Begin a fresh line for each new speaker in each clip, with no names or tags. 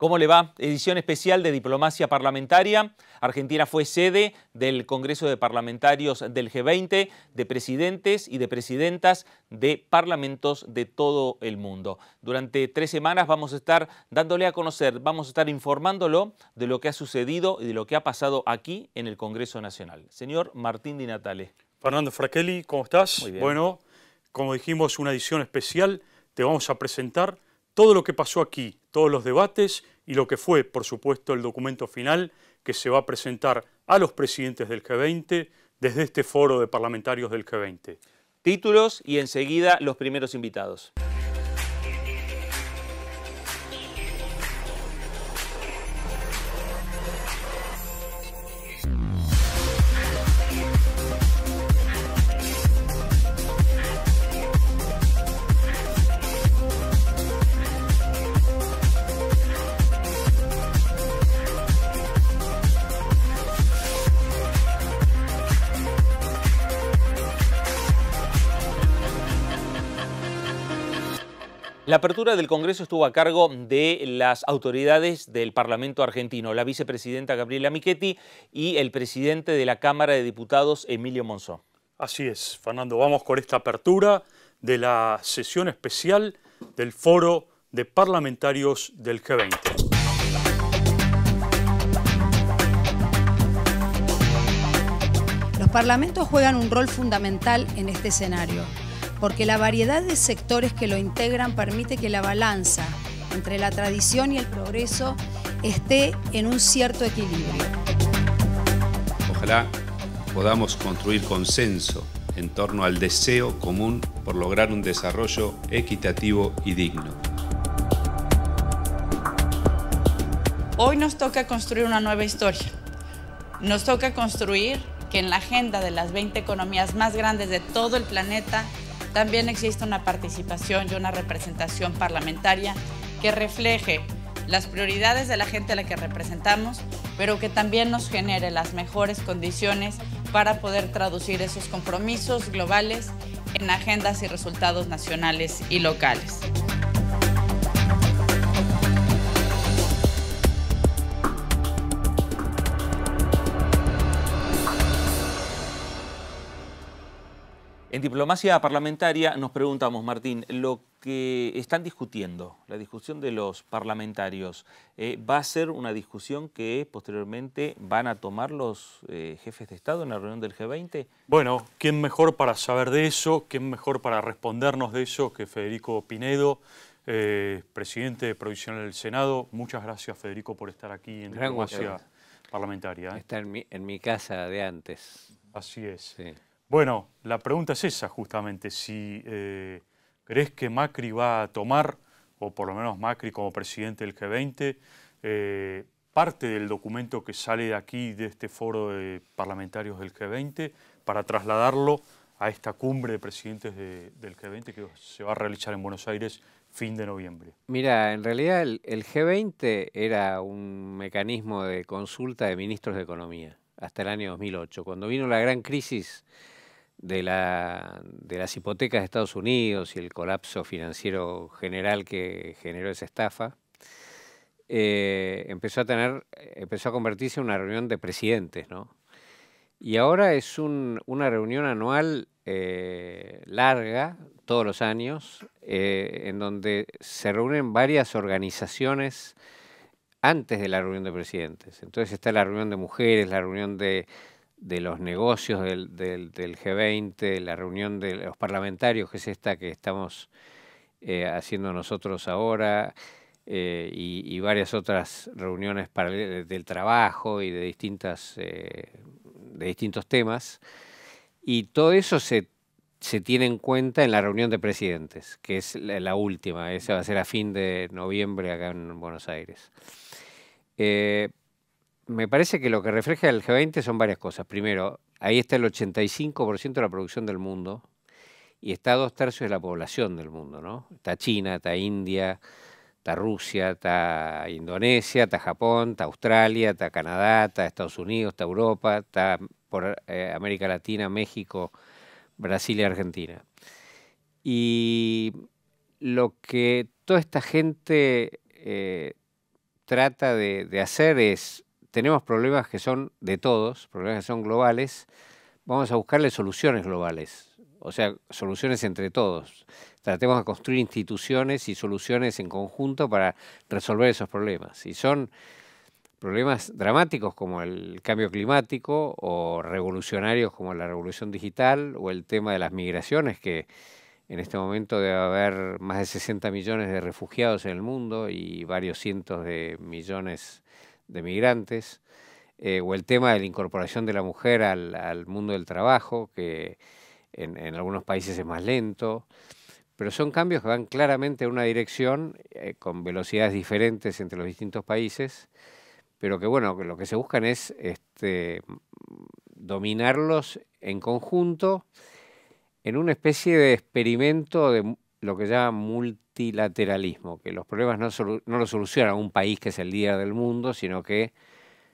¿Cómo le va? Edición especial de Diplomacia Parlamentaria. Argentina fue sede del Congreso de Parlamentarios del G20, de presidentes y de presidentas de parlamentos de todo el mundo. Durante tres semanas vamos a estar dándole a conocer, vamos a estar informándolo de lo que ha sucedido y de lo que ha pasado
aquí en el Congreso Nacional. Señor Martín Di Natale. Fernando Fraquelli, ¿cómo estás? Muy bien. Bueno, como dijimos, una edición especial. Te vamos a presentar todo lo que pasó aquí, todos los debates y lo que fue, por supuesto, el documento final que se va a presentar a los presidentes del G20 desde este foro de parlamentarios del G20. Títulos y enseguida los primeros invitados.
La apertura del Congreso estuvo a cargo de las autoridades del Parlamento argentino, la vicepresidenta Gabriela Michetti
y el presidente de la Cámara de Diputados, Emilio Monzón. Así es, Fernando, vamos con esta apertura de la sesión especial del Foro de Parlamentarios del G20.
Los parlamentos juegan un rol fundamental en este escenario porque la variedad de sectores que lo integran permite que la balanza entre la tradición y el progreso esté en un cierto equilibrio.
Ojalá podamos construir consenso en torno al deseo común por lograr un desarrollo equitativo y digno.
Hoy nos toca construir una nueva historia. Nos toca construir que en la agenda de las 20 economías más grandes de todo el planeta también existe una participación y una representación parlamentaria que refleje las prioridades de la gente a la que representamos, pero que también nos genere las mejores condiciones para poder traducir esos compromisos globales en agendas y resultados nacionales y locales.
En diplomacia parlamentaria nos preguntamos, Martín, lo que están discutiendo, la discusión de los parlamentarios, eh, ¿va a ser una discusión que posteriormente van a tomar los eh, jefes de Estado en la reunión
del G20? Bueno, ¿quién mejor para saber de eso? ¿Quién mejor para respondernos de eso que Federico Pinedo? Eh, presidente provisional del Senado, muchas gracias Federico por estar aquí en diplomacia parlamentaria. Está
en mi, casa de antes. Así es.
Bueno, la pregunta es esa justamente, si eh, crees que Macri va a tomar, o por lo menos Macri como presidente del G20, eh, parte del documento que sale de aquí, de este foro de parlamentarios del G20, para trasladarlo a esta cumbre de presidentes del G20 que se va a realizar en Buenos Aires fin de noviembre.
Mira, en realidad el, el G20 era un mecanismo de consulta de ministros de Economía hasta el año 2008. Cuando vino la gran crisis de, la, de las hipotecas de Estados Unidos y el colapso financiero general que generó esa estafa, eh, empezó a tener, empezó a convertirse en una reunión de presidentes, ¿no? Y ahora es un, una reunión anual eh, larga, todos los años, eh, en donde se reúnen varias organizaciones antes de la reunión de presidentes. Entonces está la reunión de mujeres, la reunión de de los negocios del, del, G20, la reunión de los parlamentarios, que es esta que estamos eh, haciendo nosotros ahora, eh, y, varias otras reuniones del trabajo y de, distintas, eh, de distintos temas. Y todo eso se, se, tiene en cuenta en la reunión de presidentes, que es la, la, última, esa va a ser a fin de noviembre acá en Buenos Aires me parece que lo que refleja el G20 son varias cosas. Primero, ahí está el 85% de la producción del mundo y está dos tercios de la población del mundo, ¿no? Está China, está India, está Rusia, está Indonesia, está Japón, está Australia, está Canadá, está Estados Unidos, está Europa, está por eh, América Latina, México, Brasil y Argentina. Y lo que toda esta gente eh, trata de hacer es tenemos problemas que son de todos, problemas que son globales, vamos a buscarle soluciones globales, o sea, soluciones entre todos. Tratemos de construir instituciones y soluciones en conjunto para resolver esos problemas. Y son problemas dramáticos como el cambio climático o revolucionarios como la revolución digital o el tema de las migraciones que en este momento debe haber más de 60 millones de refugiados en el mundo y varios cientos de millones de migrantes, eh, o el tema de la incorporación de la mujer al, mundo del trabajo, que en, algunos países es más lento, pero son cambios que van claramente en una dirección, eh, con velocidades diferentes entre los distintos países, pero que bueno, lo que se buscan es este, dominarlos en conjunto en una especie de experimento de lo que llama multilateralismo, que los problemas no, no los soluciona un país que es el líder del mundo, sino que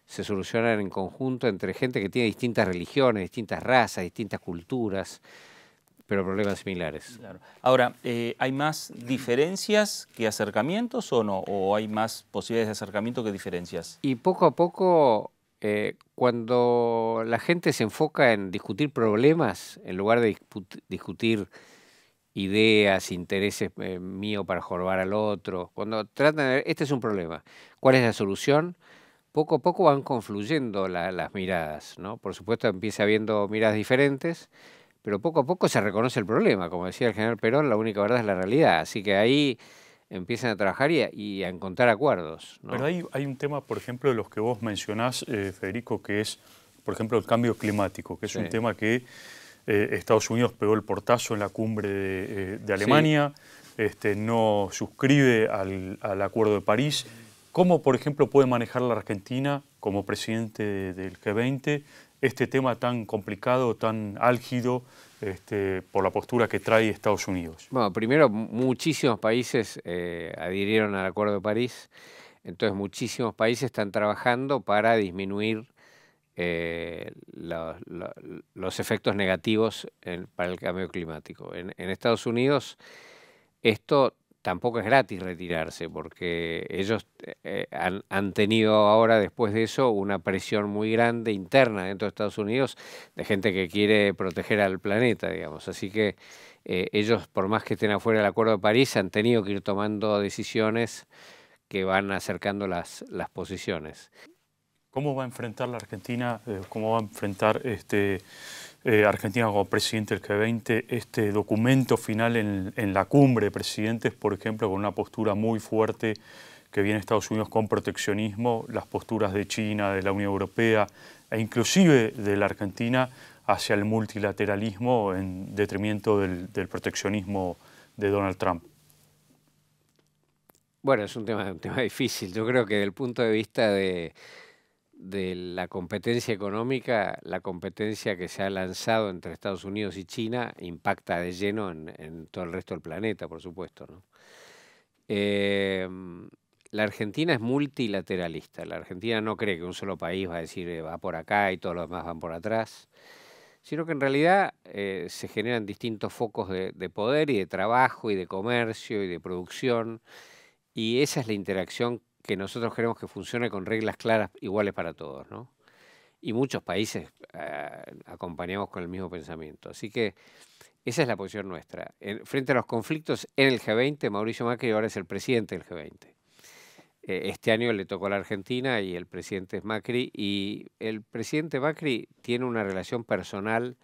se solucionan en conjunto entre gente que tiene distintas religiones, distintas razas, distintas culturas, pero problemas similares. Claro. Ahora, eh, ¿hay más diferencias que acercamientos o no?
¿O hay más posibilidades de acercamiento que diferencias?
Y poco a poco, eh, cuando la gente se enfoca en discutir problemas en lugar de discutir ideas, intereses eh, míos para jorbar al otro. Cuando tratan de ver, este es un problema, ¿cuál es la solución? Poco a poco van confluyendo las miradas, ¿no? Por supuesto empieza habiendo miradas diferentes, pero poco a poco se reconoce el problema. Como decía el general Perón, la única verdad es la realidad. Así que ahí empiezan a trabajar y a, encontrar acuerdos. Pero
hay, un tema, por ejemplo, de los que vos mencionás, eh, Federico, que es, por ejemplo, el cambio climático, que es un tema que eh, Estados Unidos pegó el portazo en la cumbre de, eh, Alemania, este, no suscribe al, Acuerdo de París. ¿Cómo, por ejemplo, puede manejar la Argentina como presidente del G20 este tema tan complicado, tan álgido, este, por la postura que
trae Estados Unidos? Bueno, primero, muchísimos países eh, adhirieron al Acuerdo de París, entonces muchísimos países están trabajando para disminuir eh, los efectos negativos para el cambio climático. En, Estados Unidos esto tampoco es gratis retirarse porque ellos eh, han, tenido ahora después de eso una presión muy grande interna dentro de Estados Unidos de gente que quiere proteger al planeta, digamos. Así que eh, ellos, por más que estén afuera del Acuerdo de París, han tenido que ir tomando decisiones que van acercando las posiciones.
¿Cómo va a enfrentar la Argentina, eh, cómo va a enfrentar este, eh, Argentina como presidente del G20 este documento final en, la cumbre de presidentes, por ejemplo, con una postura muy fuerte que viene Estados Unidos con proteccionismo, las posturas de China, de la Unión Europea e inclusive de la Argentina hacia el multilateralismo en detrimento del, proteccionismo de Donald Trump?
Bueno, es un tema, un tema difícil. Yo creo que desde el punto de vista de de la competencia económica, la competencia que se ha lanzado entre Estados Unidos y China impacta de lleno en, todo el resto del planeta, por supuesto. Em, la Argentina es multilateralista. La Argentina no cree que un solo país va a decir eh, va por acá y todos los demás van por atrás, sino que en realidad eh, se generan distintos focos de, de poder y de trabajo y de comercio y de producción. Y esa es la interacción que nosotros queremos que funcione con reglas claras iguales para todos, ¿no? Y muchos países ah, acompañamos con el mismo pensamiento. Así que esa es la posición nuestra. frente a los conflictos en el G20, Mauricio Macri ahora es el presidente del G20. E, este año le tocó a la Argentina y el presidente es Macri. Y el presidente Macri tiene una relación personal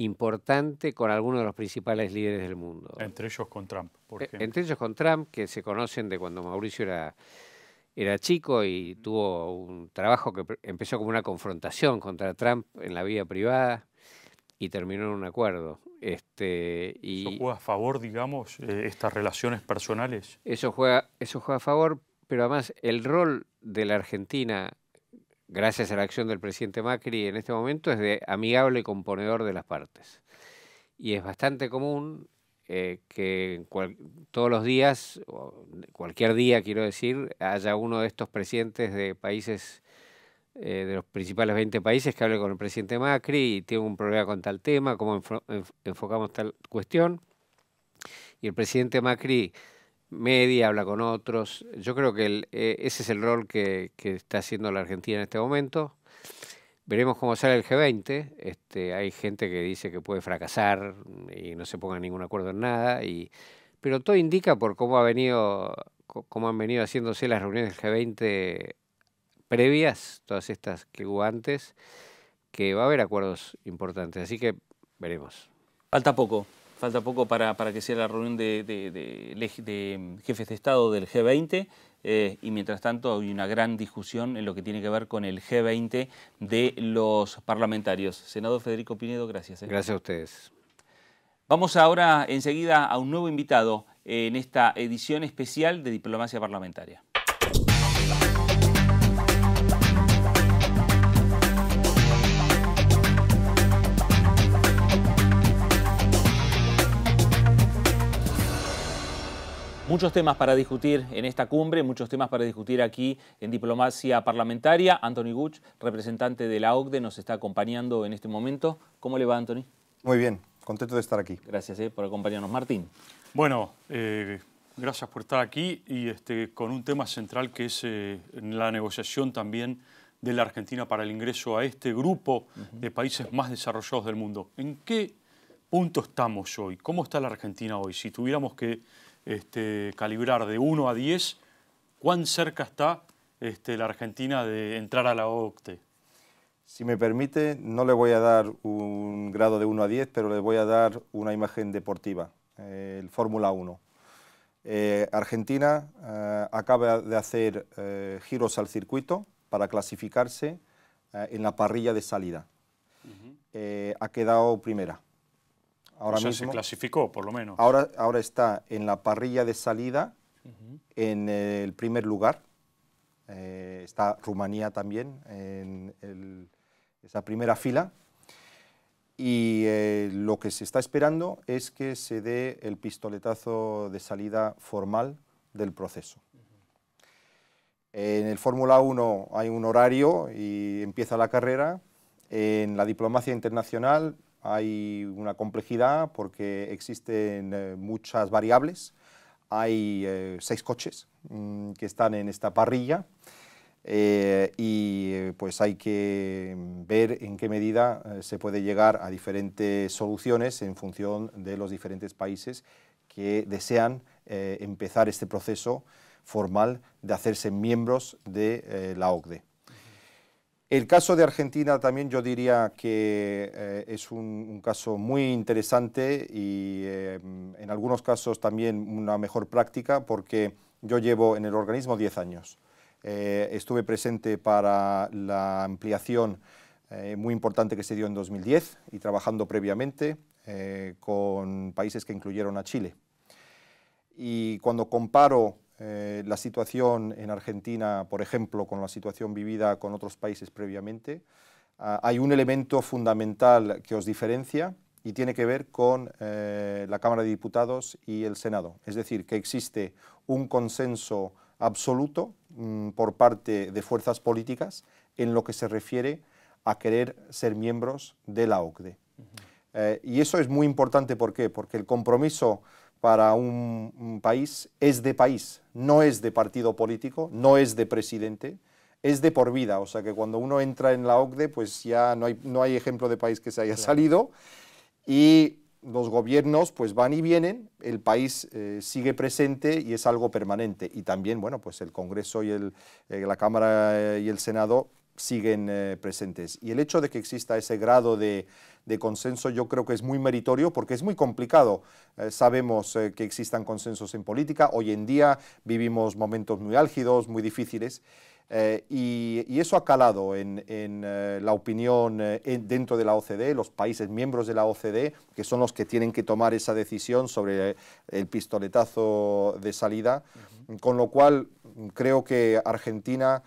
importante con algunos de los principales líderes del mundo. Entre ellos con Trump, por e, ejemplo. Entre ellos con Trump, que se conocen de cuando Mauricio era, era chico y tuvo un trabajo que empezó como una confrontación contra Trump en la vida privada y terminó en un acuerdo. Este, y ¿Eso juega a favor, digamos, eh, estas relaciones personales? Eso juega, eso juega a favor, pero además el rol de la Argentina gracias a la acción del presidente Macri en este momento, es de amigable componedor de las partes. Y es bastante común eh, que todos los días, cualquier día quiero decir, haya uno de estos presidentes de países, eh, de los principales 20 países, que hable con el presidente Macri y tiene un problema con tal tema, cómo enfocamos tal cuestión. Y el presidente Macri media, habla con otros. Yo creo que e, ese es el rol que, está haciendo la Argentina en este momento. Veremos cómo sale el G20. Este, hay gente que dice que puede fracasar y no se ponga ningún acuerdo en nada. pero todo indica por cómo ha venido cómo han venido haciéndose las reuniones del G20 previas, todas estas que hubo antes, que va a haber acuerdos importantes. Así que veremos. Falta poco
falta poco para, que sea la reunión de, mm, jefes de Estado del G20. Eh, y mientras tanto hay una gran discusión en lo que tiene que ver con el G20 de los parlamentarios. Senador Federico Pinedo, gracias. Eh. Gracias a ustedes. Vamos ahora enseguida a un nuevo invitado en esta edición especial de Diplomacia Parlamentaria. Muchos temas para discutir en esta cumbre, muchos temas para discutir aquí en Diplomacia Parlamentaria. Anthony Gutsch, representante de la OCDE, nos está acompañando en este momento. ¿Cómo le va, Anthony? Muy bien, contento de estar aquí. Gracias eh, por acompañarnos, Martín.
Bueno, eh, gracias por estar aquí y este, con un tema central que es eh, la negociación también de la Argentina para el ingreso a este grupo de países más desarrollados del mundo. ¿En qué punto estamos hoy? ¿Cómo está la Argentina hoy? Si tuviéramos que este, calibrar de 1 a 10 cuán cerca está este, la Argentina de entrar a la OCTE. Si
me permite, no le voy a dar un grado de 1 a 10, pero le voy a dar una imagen deportiva, eh, el Fórmula 1. Eh, Argentina eh, acaba de hacer giros al circuito para clasificarse en la parrilla de salida. ha quedado primera Ahora mismo. se
clasificó, por lo menos.
Ahora, ahora está en la parrilla de salida, en el primer lugar. Eh, está Rumanía también, en esa primera fila. Y eh, lo que se está esperando es que se dé el pistoletazo de salida formal del proceso. En el Fórmula 1 hay un horario y empieza la carrera. En la diplomacia internacional hay una complejidad porque existen eh, muchas variables. Hay eh, seis coches mm, que están en esta parrilla eh, y pues hay que ver en qué medida se puede llegar a diferentes soluciones en función de los diferentes países que desean empezar este proceso formal de hacerse miembros de la OCDE. El caso de Argentina también yo diría que eh, es un, caso muy interesante y em, en algunos casos también una mejor práctica porque yo llevo en el organismo 10 años. Eh, estuve presente para la ampliación eh, muy importante que se dio en 2010 y trabajando previamente con países que incluyeron a Chile. Y cuando comparo eh, la situación en Argentina, por ejemplo, con la situación vivida con otros países previamente, ah, hay un elemento fundamental que os diferencia y tiene que ver con eh, la Cámara de Diputados y el Senado. Es decir, que existe un consenso absoluto mm, por parte de fuerzas políticas en lo que se refiere a querer ser miembros de la OCDE. Eh, y eso es muy importante, ¿por qué? Porque el compromiso para un, país es de país, no es de partido político, no es de presidente, es de por vida. O sea que cuando uno entra en la OCDE, pues ya no hay, no hay ejemplo de país que se haya salido y los gobiernos pues van y vienen, el país eh, sigue presente y es algo permanente. Y también, bueno, pues el Congreso y eh, la Cámara eh, y el Senado siguen presentes. Y el hecho de que exista ese grado de, de consenso yo creo que es muy meritorio porque es muy complicado. Eh, sabemos eh, que existan consensos en política, hoy en día vivimos momentos muy álgidos, muy difíciles. Eh, y, eso ha calado en, la opinión dentro de la OCDE, los países miembros de la OCDE, que son los que tienen que tomar esa decisión sobre el pistoletazo de salida, con lo cual creo que Argentina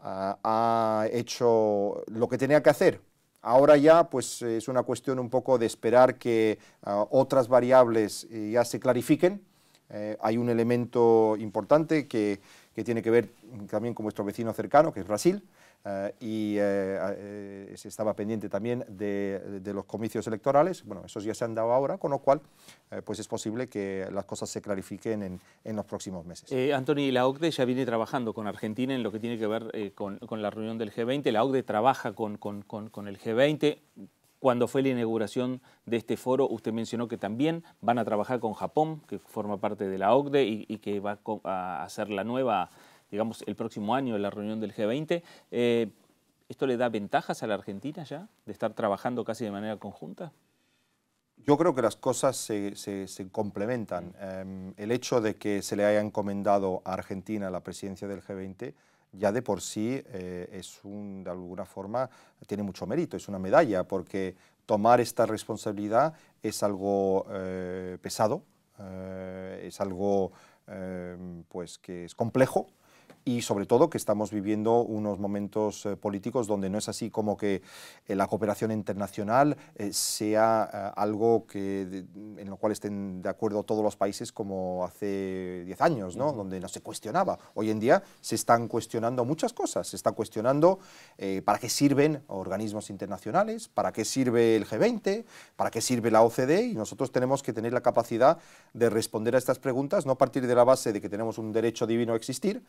ah, ha hecho lo que tenía que hacer, Ahora ya pues eh, es una cuestión un poco de esperar que ah, otras variables eh, ya se clarifiquen. Eh, hay un elemento importante que, que, tiene que ver también con nuestro vecino cercano, que es Brasil. Eh, y eh, eh, se estaba pendiente también de, los comicios electorales. Bueno, esos ya se han dado ahora, con lo cual pues es posible que las cosas se clarifiquen en, en los próximos meses.
Anthony, la OCDE ya viene trabajando con Argentina en lo que tiene que ver con, con, la reunión del G20. La OCDE trabaja con, con, con el G20. Cuando fue la inauguración de este foro, usted mencionó que también van a trabajar con Japón, que forma parte de la OCDE y, y que va a hacer la nueva digamos, el próximo año la reunión del G20. Eh, ¿Esto le da ventajas a la Argentina ya de estar trabajando casi de manera conjunta?
Yo creo que las cosas se, complementan. Mm. Em, el hecho de que se le haya encomendado a Argentina la presidencia del G20 ya de por sí eh, es un, de alguna forma, tiene mucho mérito, es una medalla, porque tomar esta responsabilidad es algo eh, pesado, es algo em, pues que es complejo, y sobre todo que estamos viviendo unos momentos eh, políticos donde no es así como que eh, la cooperación internacional eh, sea algo que, en lo cual estén de acuerdo todos los países como hace 10 años, donde no se cuestionaba. Hoy en día se están cuestionando muchas cosas, se están cuestionando para qué sirven organismos internacionales, para qué sirve el G20, para qué sirve la OCDE y nosotros tenemos que tener la capacidad de responder a estas preguntas, no a partir de la base de que tenemos un derecho divino a existir,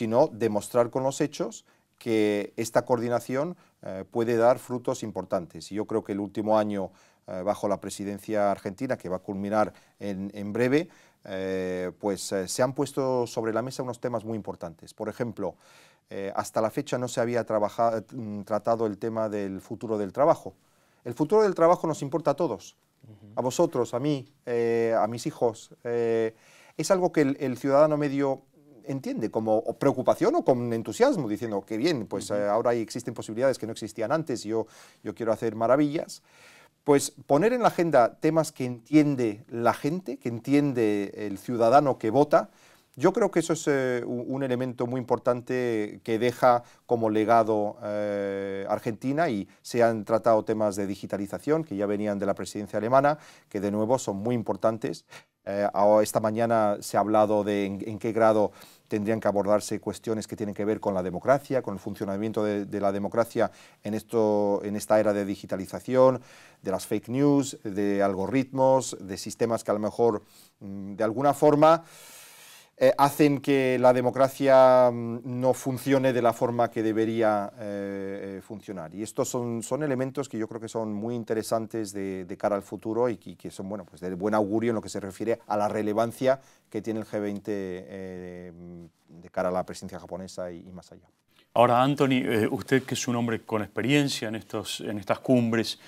sino demostrar con los hechos que esta coordinación eh, puede dar frutos importantes. Y yo creo que el último año eh, bajo la presidencia argentina, que va a culminar en, breve, eh, pues se han puesto sobre la mesa unos temas muy importantes. Por ejemplo, hasta la fecha no se había mm, tratado el tema del futuro del trabajo. El futuro del trabajo nos importa a todos, a vosotros, a mí, a mis hijos. es algo que el ciudadano medio entiende como preocupación o con entusiasmo, diciendo que bien, pues eh, ahora existen posibilidades que no existían antes, yo, yo quiero hacer maravillas. Pues poner en la agenda temas que entiende la gente, que entiende el ciudadano que vota, yo creo que eso es eh, un elemento muy importante que deja como legado eh, Argentina y se han tratado temas de digitalización que ya venían de la presidencia alemana, que de nuevo son muy importantes. Eh, esta mañana se ha hablado de en, qué grado tendrían que abordarse cuestiones que tienen que ver con la democracia, con el funcionamiento de, la democracia en, en esta era de digitalización, de las fake news, de algoritmos, de sistemas que a lo mejor mm, de alguna forma eh, hacen que la democracia mm, no funcione de la forma que debería eh, eh, funcionar. Y estos son, son elementos que yo creo que son muy interesantes de, cara al futuro y que, son bueno, pues de buen augurio en lo que se refiere a la relevancia que tiene el G20 de cara a la presencia japonesa y, más allá.
Ahora, Anthony, usted que es un hombre con experiencia en, estos, en estas cumbres,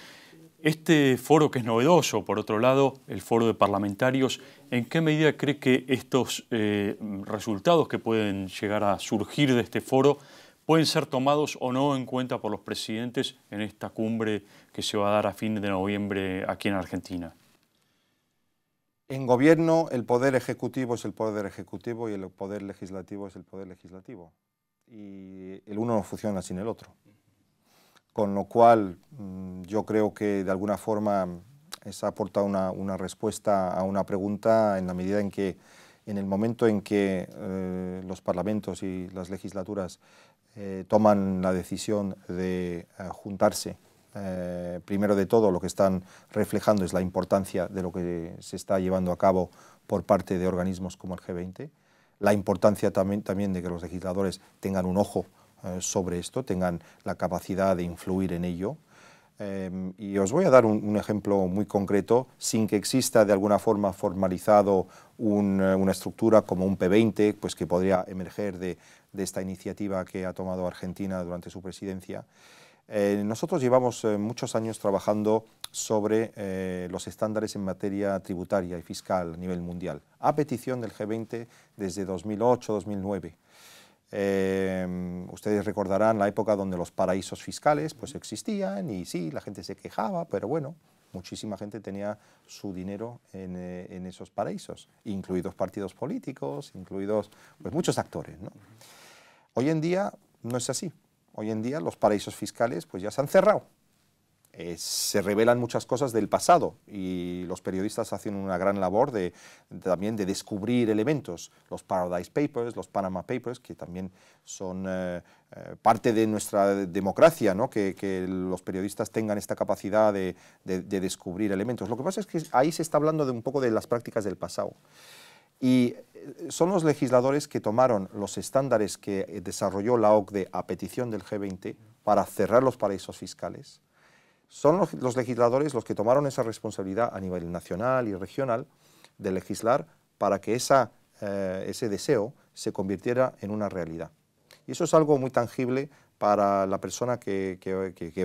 este foro que es novedoso, por otro lado, el foro de parlamentarios, ¿en qué medida cree que estos eh, resultados que pueden llegar a surgir de este foro pueden ser tomados o no en cuenta por los presidentes en esta cumbre que se va a dar a fines de noviembre aquí en Argentina?
En gobierno el poder ejecutivo es el poder ejecutivo y el poder legislativo es el poder legislativo. Y el uno no funciona sin el otro con lo cual mm, yo creo que de alguna forma mm, esa aporta una, una, respuesta a una pregunta en la medida en que en el momento en que eh, los parlamentos y las legislaturas eh, toman la decisión de eh, juntarse, primero de todo lo que están reflejando es la importancia de lo que se está llevando a cabo por parte de organismos como el G20, la importancia también de que los legisladores tengan un ojo eh, sobre esto, tengan la capacidad de influir en ello. Em, y os voy a dar un, ejemplo muy concreto, sin que exista de alguna forma formalizado eh, una estructura como un P20, pues que podría emerger de, esta iniciativa que ha tomado Argentina durante su presidencia. Eh, nosotros llevamos muchos años trabajando sobre los estándares en materia tributaria y fiscal a nivel mundial, a petición del G20 desde 2008-2009. Em, ustedes recordarán la época donde los paraísos fiscales pues existían y sí, la gente se quejaba, pero bueno, muchísima gente tenía su dinero en, eh, esos paraísos, incluidos partidos políticos, incluidos pues, muchos actores. Hoy en día no es así. Hoy en día los paraísos fiscales pues ya se han cerrado. Eh, se revelan muchas cosas del pasado y los periodistas hacen una gran labor de, también de descubrir elementos, los Paradise Papers, los Panama Papers, que también son eh, eh, parte de nuestra democracia, ¿no? que, los periodistas tengan esta capacidad de, descubrir elementos. Lo que pasa es que ahí se está hablando de un poco de las prácticas del pasado. Y son los legisladores que tomaron los estándares que desarrolló la OCDE a petición del G20 para cerrar los paraísos fiscales son los, legisladores los que tomaron esa responsabilidad a nivel nacional y regional de legislar para que eh, ese deseo se convirtiera en una realidad. Y eso es algo muy tangible para la persona que,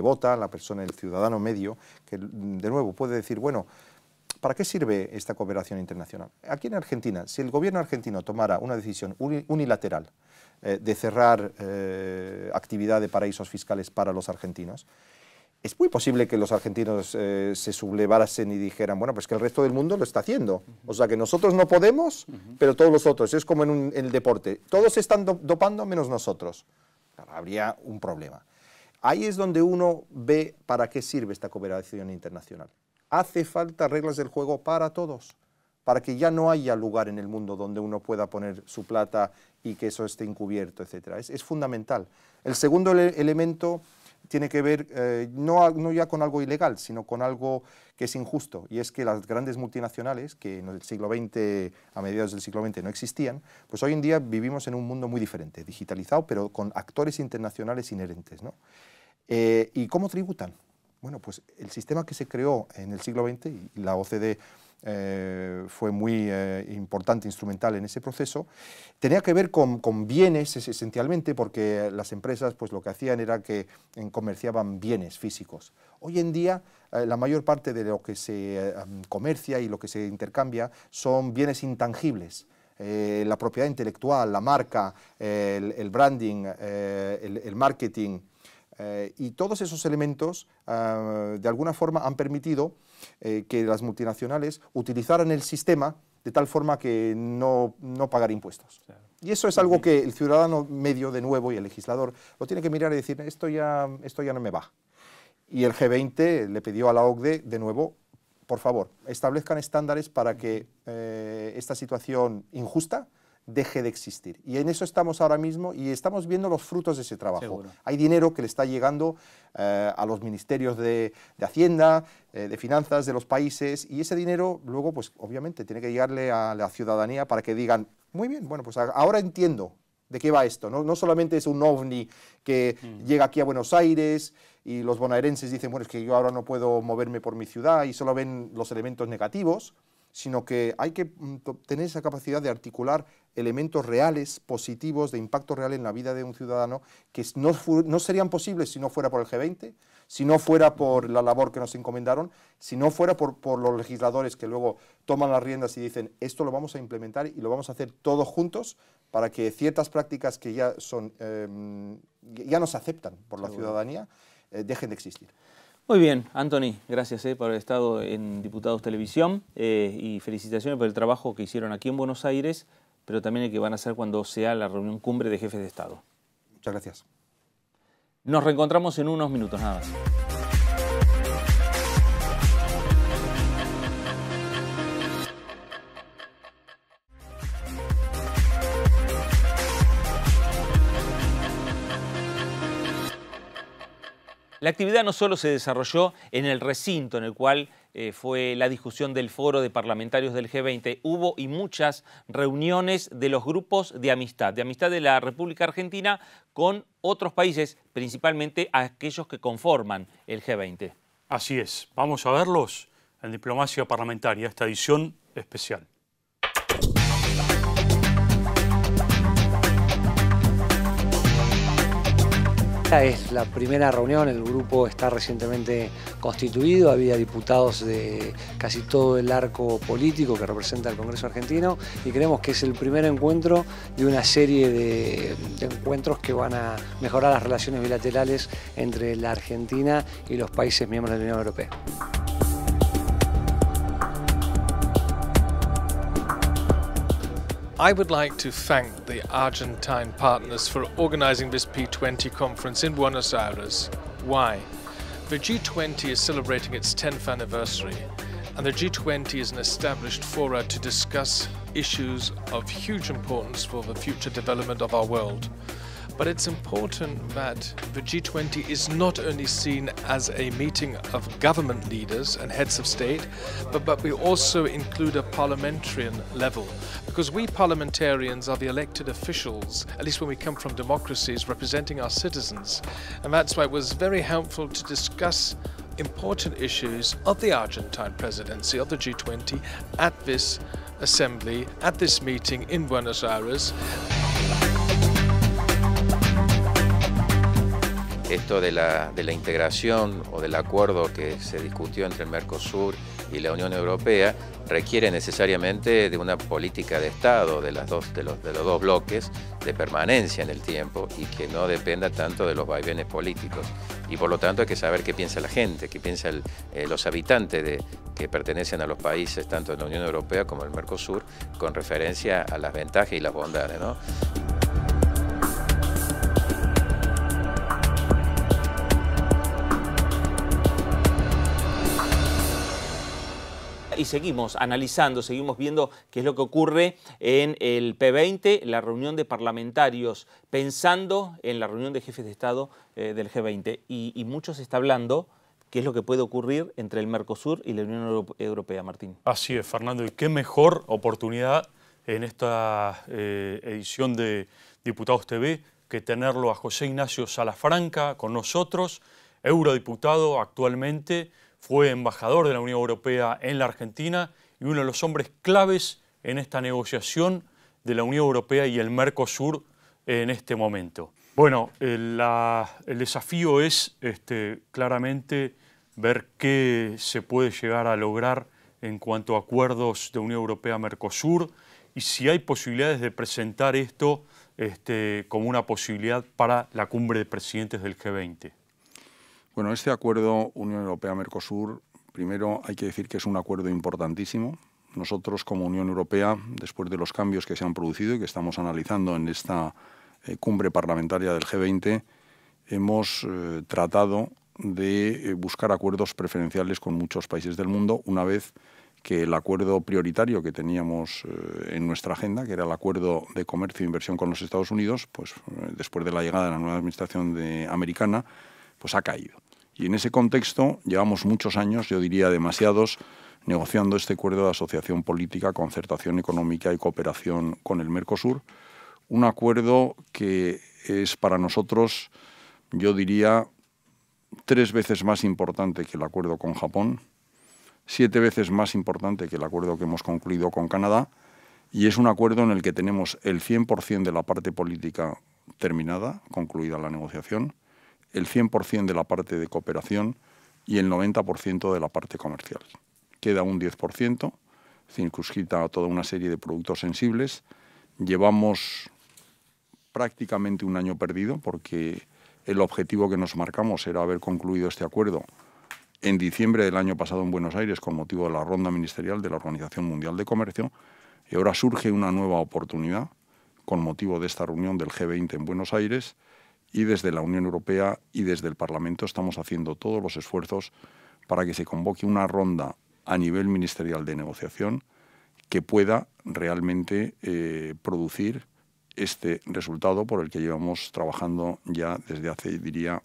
vota, la persona, el ciudadano medio, que de nuevo puede decir, bueno, ¿para qué sirve esta cooperación internacional? Aquí en Argentina, si el gobierno argentino tomara una decisión unilateral eh, de cerrar eh, actividad de paraísos fiscales para los argentinos, es muy posible que los argentinos eh, se sublevasen y dijeran, bueno, pues que el resto del mundo lo está haciendo. O sea, que nosotros no podemos, pero todos los otros. Es como en, el deporte. Todos están dopando menos nosotros. habría un problema. Ahí es donde uno ve para qué sirve esta cooperación internacional. Hace falta reglas del juego para todos, para que ya no haya lugar en el mundo donde uno pueda poner su plata y que eso esté encubierto, etc. Es, fundamental. El segundo elemento tiene que ver eh, no, no, ya con algo ilegal, sino con algo que es injusto, y es que las grandes multinacionales, que en el siglo XX, a mediados del siglo XX no existían, pues hoy en día vivimos en un mundo muy diferente, digitalizado, pero con actores internacionales inherentes. ¿no? Eh, ¿Y cómo tributan? Bueno, pues el sistema que se creó en el siglo XX, y la OCDE eh, fue muy eh, importante, instrumental en ese proceso, tenía que ver con, bienes esencialmente, porque las empresas pues, lo que hacían era que comerciaban bienes físicos. Hoy en día eh, la mayor parte de lo que se em, comercia y lo que se intercambia son bienes intangibles. la propiedad intelectual, la marca, el, branding, el marketing, eh, y todos esos elementos, ah, de alguna forma, han permitido eh, que las multinacionales utilizaran el sistema de tal forma que no, no pagar impuestos. Y eso es algo que el ciudadano medio, de nuevo, y el legislador lo tiene que mirar y decir, esto ya, esto ya no me va. Y el G20 le pidió a la OCDE, de nuevo, por favor, establezcan estándares para que eh, esta situación injusta deje de existir. Y en eso estamos ahora mismo y estamos viendo los frutos de ese trabajo. Hay dinero que le está llegando eh, a los ministerios de, Hacienda, eh, de Finanzas, de los países, y ese dinero luego, pues obviamente, tiene que llegarle a la ciudadanía para que digan, muy bien, bueno, pues ahora entiendo de qué va esto. No, solamente es un ovni que mm. llega aquí a Buenos Aires y los bonaerenses dicen, bueno, es que yo ahora no puedo moverme por mi ciudad y solo ven los elementos negativos, sino que hay que mm, tener esa capacidad de articular elementos reales, positivos, de impacto real en la vida de un ciudadano, que no, serían posibles si no fuera por el G20, si no fuera por la labor que nos encomendaron, si no fuera por, los legisladores que luego toman las riendas y dicen esto lo vamos a implementar y lo vamos a hacer todos juntos para que ciertas prácticas que ya son em, no aceptan por la ciudadanía eh, dejen de existir.
Muy bien, Anthony, gracias eh, por haber estado en Diputados Televisión eh, y felicitaciones por el trabajo que hicieron aquí en Buenos Aires, pero también el que van a hacer cuando sea la reunión cumbre de jefes de Estado. Muchas gracias. Nos reencontramos en unos minutos nada más. La actividad no solo se desarrolló en el recinto en el cual eh, fue la discusión del foro de parlamentarios del G20, hubo y muchas reuniones de los grupos de amistad, de amistad de la República Argentina con otros países, principalmente aquellos que conforman el
G20. Así es, vamos a verlos en Diplomacia Parlamentaria, esta edición
especial. Esta es la primera reunión, el grupo está recientemente constituido, había diputados de casi todo el arco político que representa el Congreso argentino y creemos que es el primer encuentro de una serie de, de encuentros que van a mejorar las relaciones bilaterales entre la Argentina y los países miembros de la Unión Europea.
I would like to thank the Argentine partners for organizing this P20 conference in Buenos Aires. Why? The G20 is celebrating its 10th anniversary, and the G20 is an established fora to discuss issues of huge importance for the future development of our world. But it's important that the G20 is not only seen as a meeting of government leaders and heads of state, but, but we also include a parliamentarian level. Because we parliamentarians are the elected officials, at least when we come from democracies, representing our citizens. And that's why it was very helpful to discuss important issues of the Argentine presidency of the G20 at this assembly, at this meeting in Buenos Aires.
esto de la, integración o del acuerdo que se discutió entre el Mercosur y la Unión Europea requiere necesariamente de una política de Estado de, las dos, de, los, de los dos bloques de permanencia en el tiempo y que no dependa tanto de los vaivenes políticos. Y por lo tanto hay que saber qué piensa la gente, qué piensan eh, los habitantes de, que pertenecen a los países tanto de la Unión Europea como del Mercosur con referencia a las ventajas y las bondades. ¿no?
y seguimos analizando, seguimos viendo qué es lo que ocurre en el P20, la reunión de parlamentarios, pensando en la reunión de jefes de Estado eh, del G20. Y, mucho se está hablando
qué es lo que puede ocurrir
entre el Mercosur y la Unión Europea, Martín.
Así es, Fernando, y qué mejor oportunidad en esta eh, edición de Diputados TV que tenerlo a José Ignacio Salafranca con nosotros, eurodiputado actualmente fue embajador de la Unión Europea en la Argentina y uno de los hombres claves en esta negociación de la Unión Europea y el Mercosur en este momento. Bueno, eh, el, desafío es este, claramente ver qué se puede llegar a lograr en cuanto a acuerdos de Unión Europea-Mercosur y si hay posibilidades de presentar esto este, como una posibilidad para la cumbre de presidentes del G20.
Bueno, este acuerdo Unión Europea-Mercosur, primero hay que decir que es un acuerdo importantísimo. Nosotros como Unión Europea, después de los cambios que se han producido y que estamos analizando en esta eh, cumbre parlamentaria del G20, hemos eh, tratado de eh, buscar acuerdos preferenciales con muchos países del mundo, una vez que el acuerdo prioritario que teníamos en nuestra agenda, que era el acuerdo de comercio e inversión con los Estados Unidos, pues después de la llegada de la nueva administración americana, pues ha caído. Y en ese contexto llevamos muchos años, yo diría demasiados, negociando este acuerdo de asociación política, concertación económica y cooperación con el Mercosur. Un acuerdo que es para nosotros, yo diría, tres veces más importante que el acuerdo con Japón, siete veces más importante que el acuerdo que hemos concluido con Canadá, y es un acuerdo en el que tenemos el 100% de la parte política terminada, concluida la negociación, el 100% de la parte de cooperación y el 90% de la parte comercial. Queda un 10%, circunscrita a toda una serie de productos sensibles. Llevamos prácticamente un año perdido porque el objetivo que nos marcamos era haber concluido este acuerdo en diciembre del año pasado en Buenos Aires con motivo de la ronda ministerial de la Organización Mundial de Comercio y ahora surge una nueva oportunidad con motivo de esta reunión del G20 en Buenos Aires y desde la Unión Europea y desde el Parlamento estamos haciendo todos los esfuerzos para que se convoque una ronda a nivel ministerial de negociación que pueda realmente eh, producir este resultado por el que llevamos trabajando ya desde hace, diría,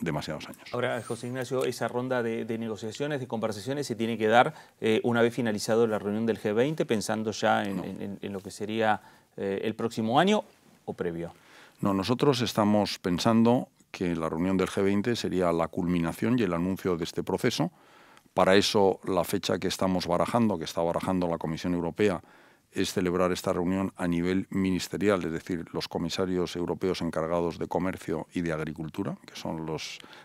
demasiados años.
Ahora, José Ignacio, esa ronda de, negociaciones, de conversaciones, se tiene que dar eh, una vez finalizado la reunión del G20, pensando ya en, lo que sería eh, el próximo año o previo
nosotros estamos pensando que la reunión del G20 sería la culminación y el anuncio de este proceso. Para eso la fecha que estamos barajando, que está barajando la Comisión Europea, es celebrar esta reunión a nivel ministerial, es decir, los comisarios europeos encargados de comercio y de agricultura, que son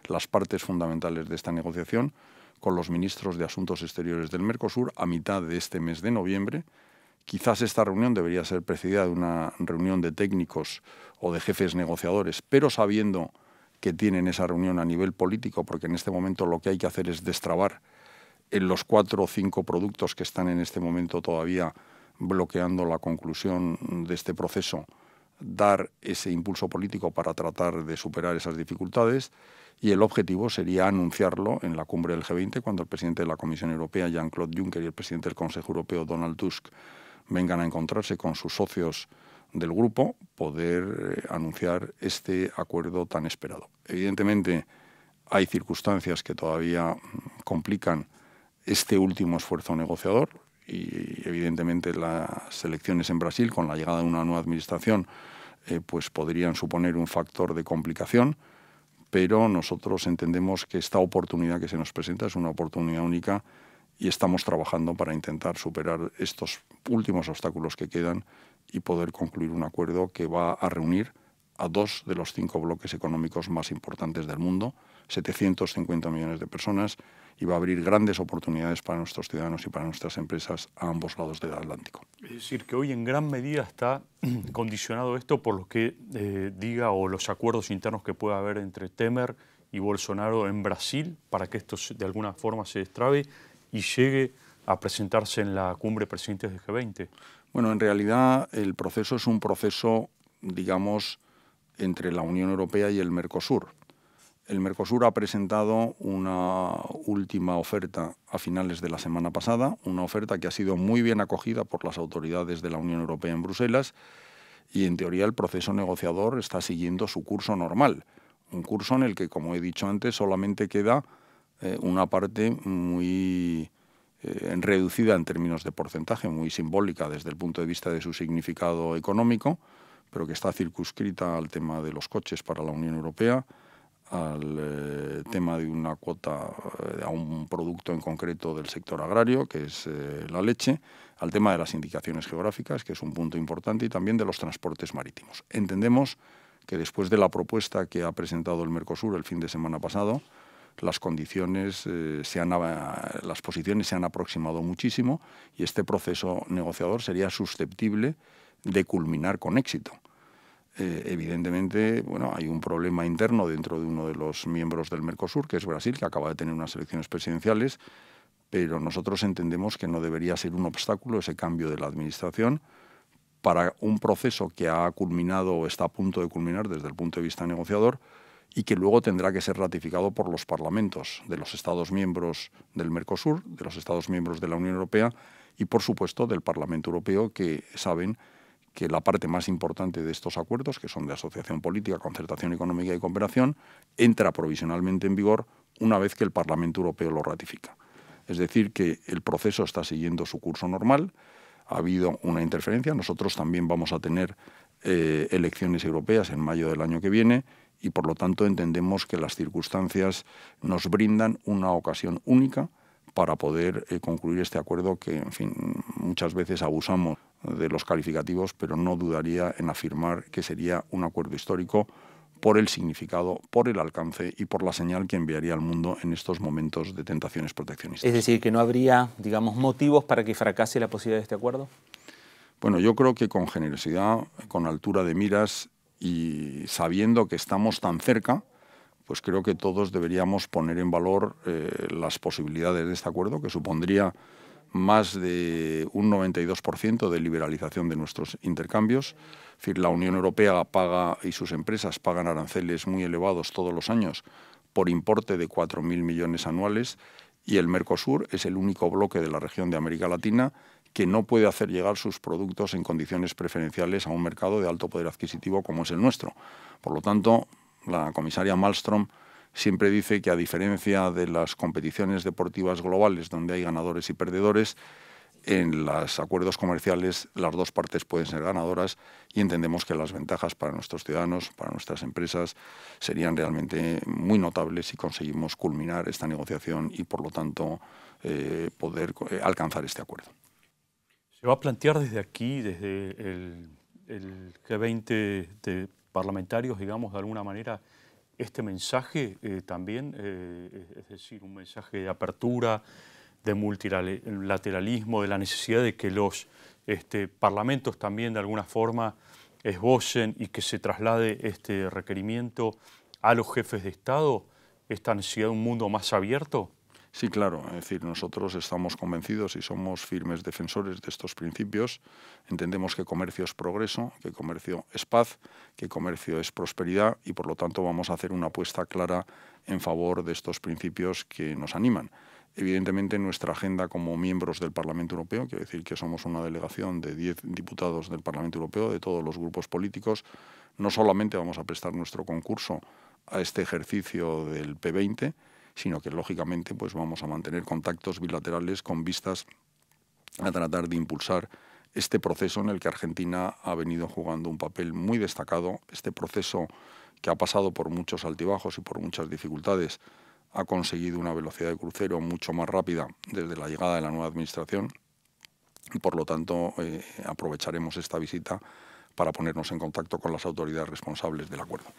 las partes fundamentales de esta negociación, con los ministros de Asuntos Exteriores del Mercosur a mitad de este mes de noviembre, Quizás esta reunión debería ser precedida de una reunión de técnicos o de jefes negociadores, pero sabiendo que tienen esa reunión a nivel político, porque en este momento lo que hay que hacer es destrabar en los cuatro o cinco productos que están en este momento todavía bloqueando la conclusión de este proceso, dar ese impulso político para tratar de superar esas dificultades y el objetivo sería anunciarlo en la cumbre del G20 cuando el presidente de la Comisión Europea, Jean-Claude Juncker, y el presidente del Consejo Europeo, Donald Tusk, vengan a encontrarse con sus socios del grupo, poder eh, anunciar este acuerdo tan esperado. Evidentemente, hay circunstancias que todavía mm, complican este último esfuerzo negociador y evidentemente las elecciones en Brasil con la llegada de una nueva administración eh, pues podrían suponer un factor de complicación, pero nosotros entendemos que esta oportunidad que se nos presenta es una oportunidad única y estamos trabajando para intentar superar estos últimos obstáculos que quedan y poder concluir un acuerdo que va a reunir a dos de los cinco bloques económicos más importantes del mundo, 750 millones de personas, y va a abrir grandes oportunidades para nuestros ciudadanos y para nuestras empresas a ambos lados del Atlántico.
Es decir, que hoy en gran medida está condicionado esto por lo que eh, diga o los acuerdos internos que pueda haber entre Temer y Bolsonaro en Brasil, para que esto de alguna forma se destrabe, y llegue a presentarse en la cumbre presidentes del G20? Bueno, en realidad el proceso es un proceso, digamos,
entre la Unión Europea y el Mercosur. El Mercosur ha presentado una última oferta a finales de la semana pasada, una oferta que ha sido muy bien acogida por las autoridades de la Unión Europea en Bruselas y en teoría el proceso negociador está siguiendo su curso normal, un curso en el que, como he dicho antes, solamente queda eh, una parte muy eh, reducida en términos de porcentaje, muy simbólica desde el punto de vista de su significado económico, pero que está circunscrita al tema de los coches para la Unión Europea, al eh, tema de una cuota a un producto en concreto del sector agrario, que es la leche, al tema de las indicaciones geográficas, que es un punto importante, y también de los transportes marítimos. Entendemos que después de la propuesta que ha presentado el Mercosur el fin de semana pasado, las condiciones eh, se han, las posiciones se han aproximado muchísimo y este proceso negociador sería susceptible de culminar con éxito. Eh, evidentemente, bueno, hay un problema interno dentro de uno de los miembros del Mercosur, que es Brasil, que acaba de tener unas elecciones presidenciales, pero nosotros entendemos que no debería ser un obstáculo ese cambio de la administración para un proceso que ha culminado o está a punto de culminar desde el punto de vista negociador y que luego tendrá que ser ratificado por los parlamentos de los Estados miembros del Mercosur, de los Estados miembros de la Unión Europea y, por supuesto, del Parlamento Europeo, que saben que la parte más importante de estos acuerdos, que son de asociación política, concertación económica y cooperación, entra provisionalmente en vigor una vez que el Parlamento Europeo lo ratifica. Es decir, que el proceso está siguiendo su curso normal, ha habido una interferencia, nosotros también vamos a tener eh, elecciones europeas en mayo del año que viene, y por lo tanto entendemos que las circunstancias nos brindan una ocasión única para poder eh, concluir este acuerdo que, en fin, muchas veces abusamos de los calificativos, pero no dudaría en afirmar que sería un acuerdo histórico por el significado, por el alcance y por la señal que enviaría al mundo en estos momentos de tentaciones proteccionistas. Es
decir, que no habría, digamos, motivos para que fracase la posibilidad de este acuerdo.
Bueno, yo creo que con generosidad, con altura de miras y sabiendo que estamos tan cerca, pues creo que todos deberíamos poner en valor eh, las posibilidades de este acuerdo, que supondría más de un 92% de liberalización de nuestros intercambios. Es decir, la Unión Europea paga y sus empresas pagan aranceles muy elevados todos los años por importe de 4.000 millones anuales y el Mercosur es el único bloque de la región de América Latina que no puede hacer llegar sus productos en condiciones preferenciales a un mercado de alto poder adquisitivo como es el nuestro. Por lo tanto, la comisaria Malmström siempre dice que a diferencia de las competiciones deportivas globales donde hay ganadores y perdedores, en los acuerdos comerciales las dos partes pueden ser ganadoras y entendemos que las ventajas para nuestros ciudadanos, para nuestras empresas, serían realmente muy notables si conseguimos culminar esta negociación y, por lo tanto, eh, poder eh, alcanzar este acuerdo
se va a plantear desde aquí, desde el, G20 de parlamentarios, digamos, de alguna manera, este mensaje eh, también, eh, es decir, un mensaje de apertura, de multilateralismo, de la necesidad de que los este, parlamentos también de alguna forma esbocen y que se traslade este requerimiento a los jefes de Estado, esta necesidad de un mundo más abierto?
Sí, claro. Es decir, nosotros estamos convencidos y somos firmes defensores de estos principios. Entendemos que comercio es progreso, que comercio es paz, que comercio es prosperidad y por lo tanto vamos a hacer una apuesta clara en favor de estos principios que nos animan. Evidentemente, nuestra agenda como miembros del Parlamento Europeo, quiero decir que somos una delegación de 10 diputados del Parlamento Europeo, de todos los grupos políticos, no solamente vamos a prestar nuestro concurso a este ejercicio del P20, sino que lógicamente pues vamos a mantener contactos bilaterales con vistas a tratar de impulsar este proceso en el que Argentina ha venido jugando un papel muy destacado, este proceso que ha pasado por muchos altibajos y por muchas dificultades, ha conseguido una velocidad de crucero mucho más rápida desde la llegada de la nueva administración y por lo tanto eh, aprovecharemos esta visita para ponernos en contacto con las autoridades responsables del acuerdo.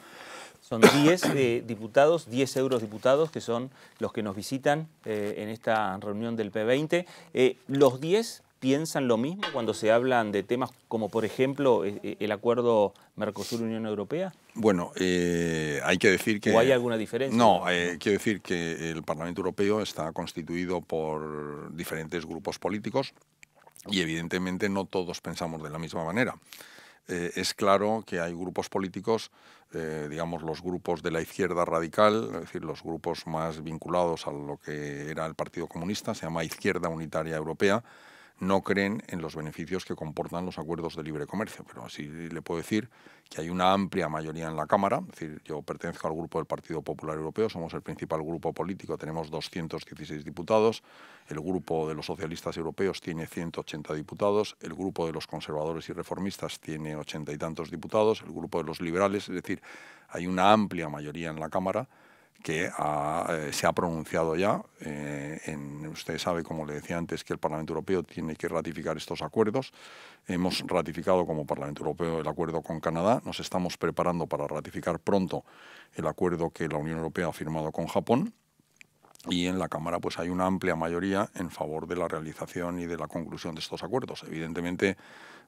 Son 10 eh, diputados, 10 eurodiputados, que son los que nos visitan eh, en esta reunión del P20. Eh, los 10 piensan lo mismo cuando se hablan de temas como, por ejemplo, el acuerdo Mercosur-Unión Europea?
Bueno, hay que decir que... ¿O hay alguna diferencia? No, quiero decir que el Parlamento Europeo está constituido por diferentes grupos políticos y evidentemente no todos pensamos de la misma manera. Eh, es claro que hay grupos políticos, eh, digamos los grupos de la izquierda radical, es decir, los grupos más vinculados a lo que era el Partido Comunista, se llama Izquierda Unitaria Europea, no creen en los beneficios que comportan los acuerdos de libre comercio. Pero así le puedo decir que hay una amplia mayoría en la Cámara. Es decir, yo pertenezco al grupo del Partido Popular Europeo, somos el principal grupo político, tenemos 216 diputados. El grupo de los socialistas europeos tiene 180 diputados. El grupo de los conservadores y reformistas tiene ochenta y tantos diputados. El grupo de los liberales, es decir, hay una amplia mayoría en la Cámara que eh, se ha pronunciado ya. Eh, usted sabe, como le decía antes, que el Parlamento Europeo tiene que ratificar estos acuerdos. Hemos ratificado como Parlamento Europeo el acuerdo con Canadá. Nos estamos preparando para ratificar pronto el acuerdo que la Unión Europea ha firmado con Japón. Y en la Cámara pues, hay una amplia mayoría en favor de la realización y de la conclusión de estos acuerdos. Evidentemente,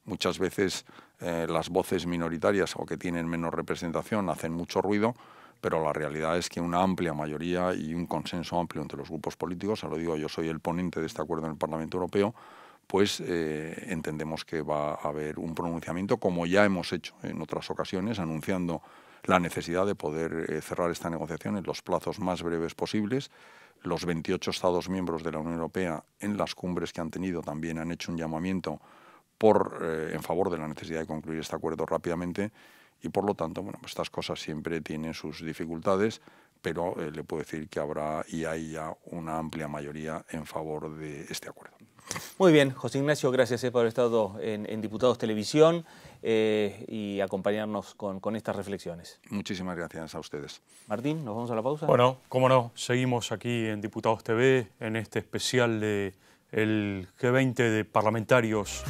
muchas veces eh, las voces minoritarias o que tienen menos representación hacen mucho ruido pero la realidad es que una amplia mayoría y un consenso amplio entre los grupos políticos, se lo digo, yo soy el ponente de este acuerdo en el Parlamento Europeo, pues eh, entendemos que va a haber un pronunciamiento, como ya hemos hecho en otras ocasiones, anunciando la necesidad de poder eh, cerrar esta negociación en los plazos más breves posibles. Los 28 Estados miembros de la Unión Europea en las cumbres que han tenido también han hecho un llamamiento por, eh, en favor de la necesidad de concluir este acuerdo rápidamente y por lo tanto, bueno, estas cosas siempre tienen sus dificultades, pero eh, le puedo decir que habrá y hay ya una amplia mayoría en favor de este acuerdo.
Muy bien, José Ignacio, gracias eh, por haber estado en, Diputados Televisión eh, y acompañarnos con, estas reflexiones.
Muchísimas gracias a ustedes.
Martín, ¿nos vamos a la pausa? Bueno,
cómo no, seguimos aquí en Diputados TV en este especial del G20 de parlamentarios.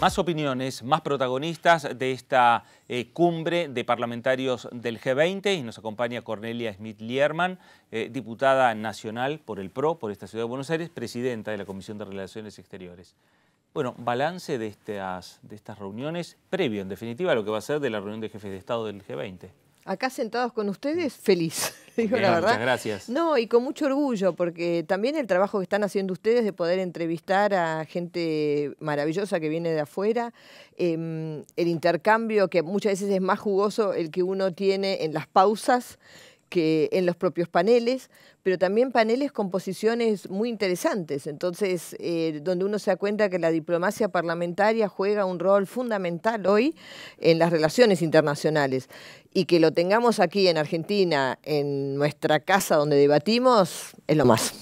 Más opiniones, más protagonistas de esta eh, cumbre de parlamentarios del G20 y nos acompaña Cornelia Smith-Lierman, eh, diputada nacional por el PRO, por esta ciudad de Buenos Aires, presidenta de la Comisión de Relaciones Exteriores. Bueno, balance de estas, de estas reuniones, previo en definitiva a lo que va a ser de la reunión de jefes de Estado del G20
acá sentados con ustedes, mm. feliz. Digo, la verdad. Muchas gracias. No, y con mucho orgullo, porque también el trabajo que están haciendo ustedes de poder entrevistar a gente maravillosa que viene de afuera, em, el intercambio que muchas veces es más jugoso el que uno tiene en las pausas que en los propios paneles, pero también paneles con posiciones muy interesantes, entonces eh, donde uno se da cuenta que la diplomacia parlamentaria juega un rol fundamental hoy en las relaciones internacionales y que lo tengamos aquí en Argentina, en nuestra casa donde debatimos, es lo más.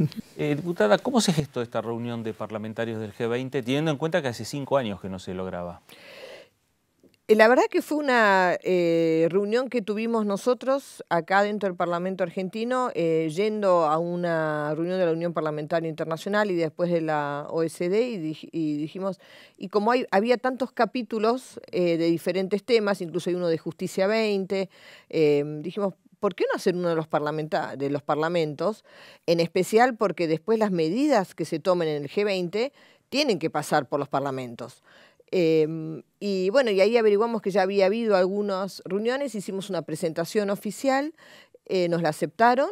Eh, diputada, ¿cómo se gestó esta reunión de parlamentarios del G20 teniendo en cuenta que hace cinco años que no se lograba?
Eh, la verdad que fue una eh, reunión que tuvimos nosotros acá dentro del Parlamento argentino, eh, yendo a una reunión de la Unión Parlamentaria Internacional y después de la OSD, e y, dijimos, y como había tantos capítulos de diferentes temas, incluso hay uno de Justicia 20, em, dijimos, ¿por qué no hacer uno de los, de los parlamentos? En especial porque después las medidas que se tomen en el G20 tienen que pasar por los parlamentos. Em, y bueno, y ahí averiguamos que ya había habido algunas reuniones, hicimos una presentación oficial, eh, nos la aceptaron,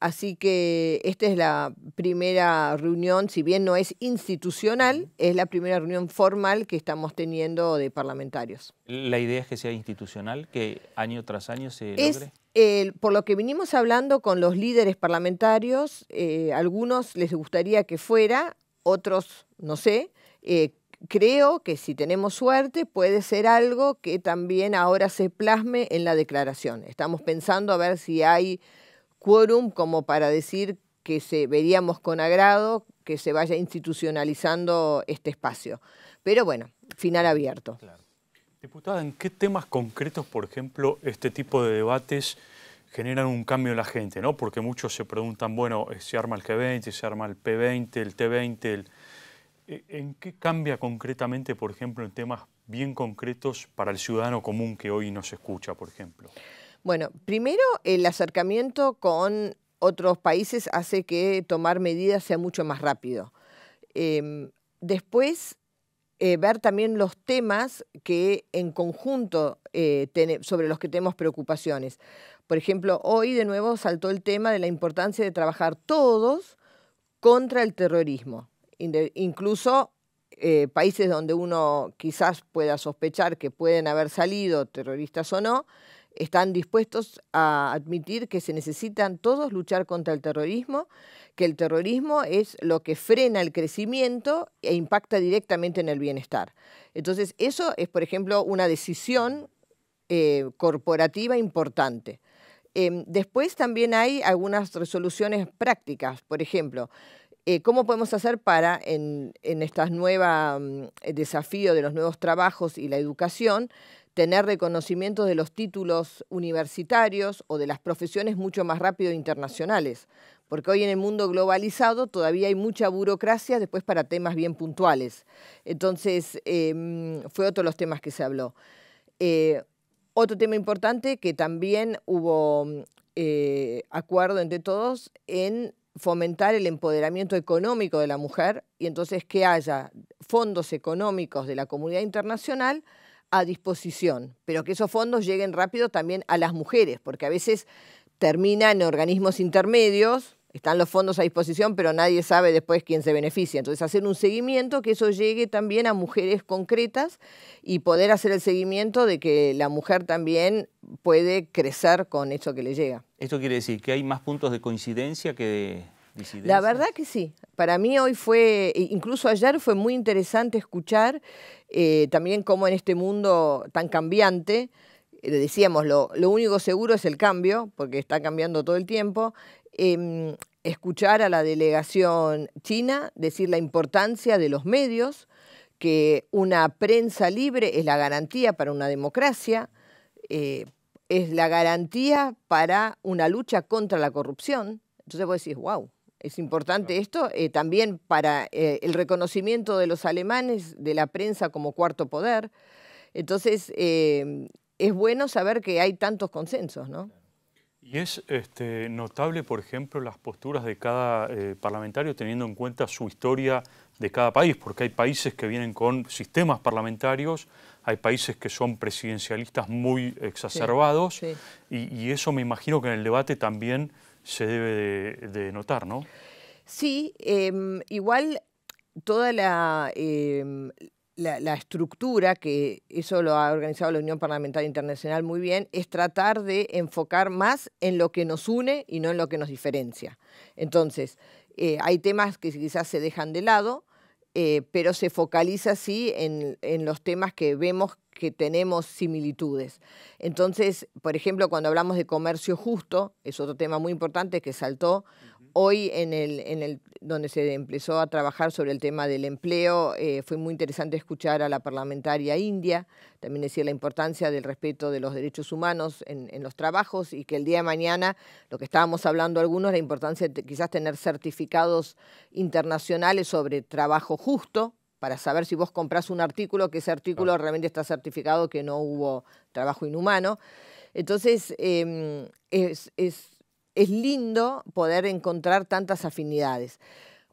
así que esta es la primera reunión, si bien no es institucional, es la primera reunión formal que estamos teniendo de parlamentarios.
¿La idea es que sea institucional, que año tras año se logre?
Es, por lo que vinimos hablando con los líderes parlamentarios, eh, algunos les gustaría que fuera, otros no sé, eh, creo que si tenemos suerte puede ser algo que también ahora se plasme en la declaración. Estamos pensando a ver si hay quórum como para decir que se veríamos con agrado que se vaya institucionalizando este espacio. Pero bueno, final abierto.
Diputada, ¿en qué temas concretos, por ejemplo, este tipo de debates generan un cambio en la gente? Porque muchos se preguntan, bueno, eh, se arma el G20, se arma el P20, el T20, el eh, ¿En qué cambia concretamente, por ejemplo, en temas bien concretos para el ciudadano común que hoy nos escucha, por ejemplo?
Bueno, primero el acercamiento con otros países hace que tomar medidas sea mucho más rápido. Em, después, eh, ver también los temas que en conjunto eh, sobre los que tenemos preocupaciones. Por ejemplo, hoy de nuevo saltó el tema de la importancia de trabajar todos contra el terrorismo incluso eh, países donde uno quizás pueda sospechar que pueden haber salido terroristas o no, están dispuestos a admitir que se necesitan todos luchar contra el terrorismo, que el terrorismo es lo que frena el crecimiento e impacta directamente en el bienestar. Entonces, eso es, por ejemplo, una decisión eh, corporativa importante. Em, después también hay algunas resoluciones prácticas, por ejemplo, eh, ¿Cómo podemos hacer para, en, este nuevo mm, eh, desafío de los nuevos trabajos y la educación, tener reconocimiento de los títulos universitarios o de las profesiones mucho más rápido internacionales? Porque hoy en el mundo globalizado todavía hay mucha burocracia después para temas bien puntuales. Entonces, eh, mm, fue otro de los temas que se habló. otro tema importante que también hubo mm, acuerdo entre todos en fomentar el empoderamiento económico de la mujer y entonces que haya fondos económicos de la comunidad internacional a disposición, pero que esos fondos lleguen rápido también a las mujeres, porque a veces terminan en organismos intermedios, están los fondos a disposición, pero nadie sabe después quién se beneficia. Entonces, hacer un seguimiento, que eso llegue también a mujeres concretas y poder hacer el seguimiento de que la mujer también puede crecer con eso que le llega.
¿Esto quiere decir que hay más puntos de coincidencia que de disidencia? La
verdad que sí. Para mí hoy fue, e incluso ayer fue muy interesante escuchar eh, también cómo en este mundo tan cambiante, eh, decíamos, lo, único seguro es el cambio, porque está cambiando todo el tiempo, em, escuchar a la delegación china decir la importancia de los medios, que una prensa libre es la garantía para una democracia. Eh, es la garantía para una lucha contra la corrupción. Entonces vos decís, wow, es importante esto, eh, también para eh, el reconocimiento de los alemanes, de la prensa como cuarto poder. Entonces, eh, es bueno saber que hay tantos consensos, ¿no?
Y es este, notable, por ejemplo, las posturas de cada parlamentario teniendo en cuenta su historia de cada país, porque hay países que vienen con sistemas parlamentarios hay países que son presidencialistas muy exacerbados Y, eso me imagino que en el debate también se debe de, notar, ¿no?
Sí, em, igual toda em, la, la, estructura, que eso lo ha organizado la Unión Parlamentaria Internacional muy bien, es tratar de enfocar más en lo que nos une y no en lo que nos diferencia. Entonces, eh, hay temas que quizás se dejan de lado, eh, pero se focaliza sí en, en, los temas que vemos que tenemos similitudes. Entonces, por ejemplo, cuando hablamos de comercio justo, es otro tema muy importante que saltó, Hoy en el, donde se empezó a trabajar sobre el tema del empleo, eh, fue muy interesante escuchar a la parlamentaria india, también decía la importancia del respeto de los derechos humanos en, los trabajos y que el día de mañana, lo que estábamos hablando algunos, la importancia de quizás tener certificados internacionales sobre trabajo justo, para saber si vos compras un artículo, que ese artículo realmente está certificado que no hubo trabajo inhumano. Entonces, em, es, es lindo poder encontrar tantas afinidades.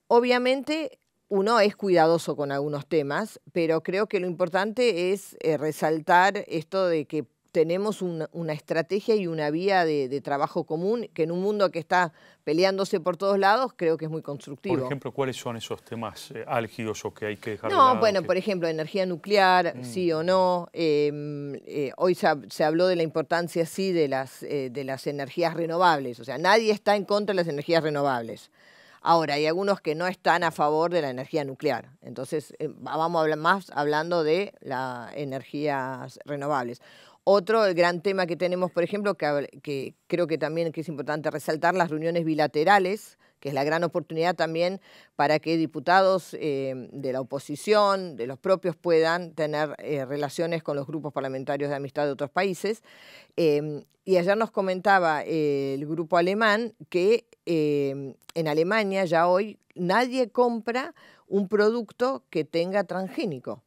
Obviamente uno es cuidadoso con algunos temas, pero creo que lo importante es eh, resaltar esto de que tenemos una, estrategia y una vía de, trabajo común que en un mundo que está peleándose por todos lados creo que es muy constructivo. Por ejemplo,
¿cuáles son esos temas eh, álgidos o que hay que dejar? No, de lado, bueno, por
ejemplo, energía nuclear, mm. sí o no. Em, eh, hoy se, habló de la importancia, sí, de las, eh, de las energías renovables. O sea, nadie está en contra de las energías renovables. Ahora, hay algunos que no están a favor de la energía nuclear. Entonces, vamos a hablar más hablando de las energías renovables. Otro el gran tema que tenemos, por ejemplo, que, creo que también que es importante resaltar, las reuniones bilaterales, que es la gran oportunidad también para que diputados eh, de la oposición, de los propios, puedan tener eh, relaciones con los grupos parlamentarios de amistad de otros países. Eh, y ayer nos comentaba el grupo alemán que en Alemania ya hoy nadie compra un producto que tenga transgénico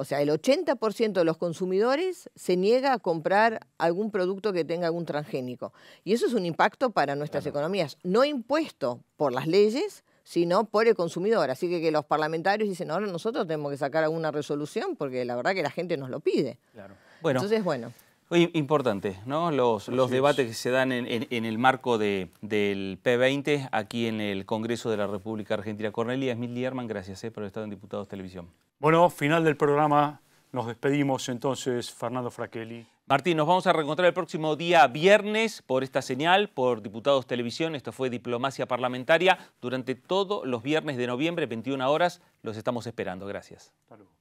o sea, el 80% de los consumidores se niega a comprar algún producto que tenga algún transgénico. Y eso es un impacto para nuestras economías, no impuesto por las leyes, sino por el consumidor. Así que, que los parlamentarios dicen, ahora nosotros tenemos que sacar alguna resolución porque la verdad que la gente nos lo pide. Claro. Bueno, Entonces, bueno.
Importante, ¿no? Los, debates que se dan en, el marco de, del P20 aquí en el Congreso de la República Argentina. Cornelia Smith Lierman, gracias eh, por estar en Diputados Televisión.
Bueno, final del programa. Nos despedimos entonces, Fernando Fraquelli.
Martín, nos vamos a reencontrar el próximo día viernes por esta señal, por Diputados Televisión. Esto fue Diplomacia Parlamentaria. Durante todos los viernes de noviembre, 21 horas, los estamos esperando. Gracias. Hasta